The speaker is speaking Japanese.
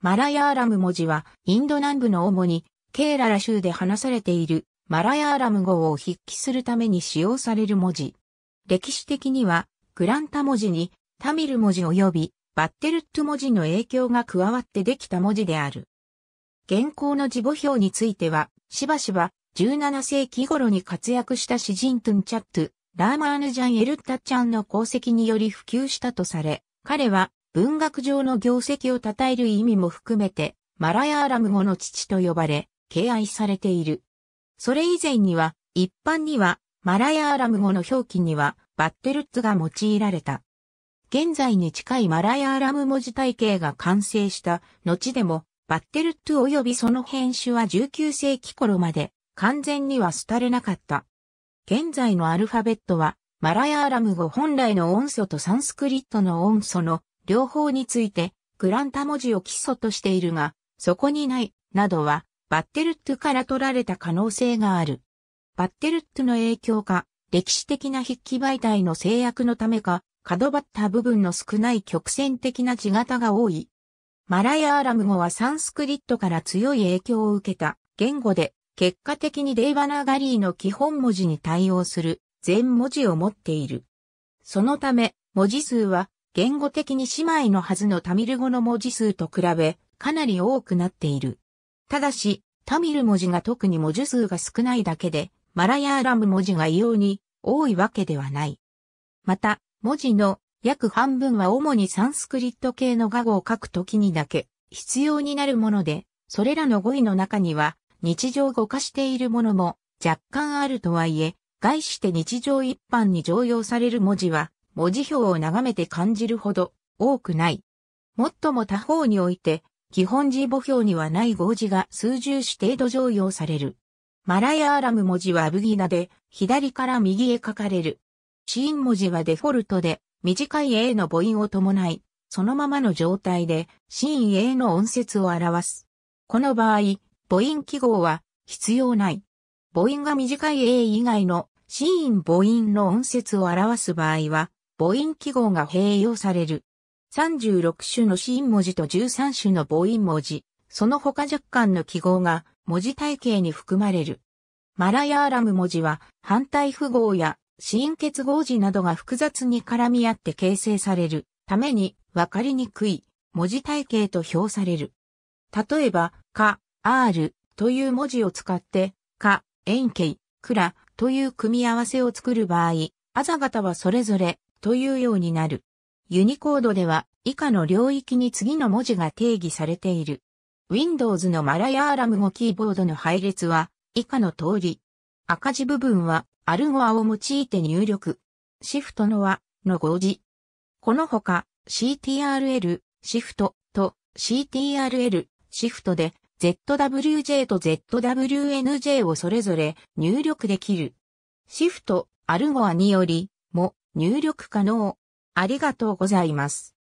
マラヤーラム文字は、インド南部の主に、ケーララ州で話されている、マラヤーラム語を筆記するために使用される文字。歴史的には、グランタ文字に、タミル文字及び、バッテルット文字の影響が加わってできた文字である。現行の字母表については、しばしば、17世紀頃に活躍した詩人トゥンチャット、ラーマーヌジャン・エルッタッチャンの功績により普及したとされ、彼は文学上の業績を称える意味も含めて、マラヤーラム語の父と呼ばれ、敬愛されている。それ以前には、一般には、マラヤーラム語の表記には、バッテルッツが用いられた。現在に近いマラヤーラム文字体系が完成した後でも、バッテルッツ及びその編集は19世紀頃まで完全には廃れなかった。現在のアルファベットは、マラヤーラム語本来の音素とサンスクリットの音素の両方について、グランタ文字を基礎としているが、そこにない、などは、バッテルットから取られた可能性がある。バッテルットの影響か、歴史的な筆記媒体の制約のためか、角張った部分の少ない曲線的な字型が多い。マラヤアラム語はサンスクリットから強い影響を受けた言語で、結果的にレイバナガリーの基本文字に対応する全文字を持っている。そのため、文字数は言語的に姉妹のはずのタミル語の文字数と比べ、かなり多くなっている。ただし、タミル文字が特に文字数が少ないだけで、マラヤーラム文字が異様に多いわけではない。また、文字の約半分は主にサンスクリット系の画語を書くときにだけ必要になるもので、それらの語彙の中には日常語化しているものも若干あるとはいえ、概して日常一般に常用される文字は文字表を眺めて感じるほど多くない。もっとも他方において、基本字母表にはない合字が数十指程度常用される。マラヤーラム文字はアブギナで、左から右へ書かれる。シーン文字はデフォルトで、短い A の母音を伴い、そのままの状態で、シーン A の音節を表す。この場合、母音記号は必要ない。母音が短い A 以外のシーン母音の音節を表す場合は、母音記号が併用される。36種の子音文字と13種の母音文字、その他若干の記号が文字体系に含まれる。マラヤーラム文字は反対符号や子音結合字などが複雑に絡み合って形成されるために分かりにくい文字体系と評される。例えば、か、ルという文字を使って、か、円形、くらという組み合わせを作る場合、あざ型はそれぞれというようになる。ユニコードでは以下の領域に次の文字が定義されている。Windows のマラヤーラム語キーボードの配列は以下の通り。赤字部分はアルゴアを用いて入力。シフトの和の合字。このほか CTRL、シフトと CTRL、シフトで ZWJ と ZWNJ をそれぞれ入力できる。シフト、アルゴアにより、も、入力可能。ありがとうございます。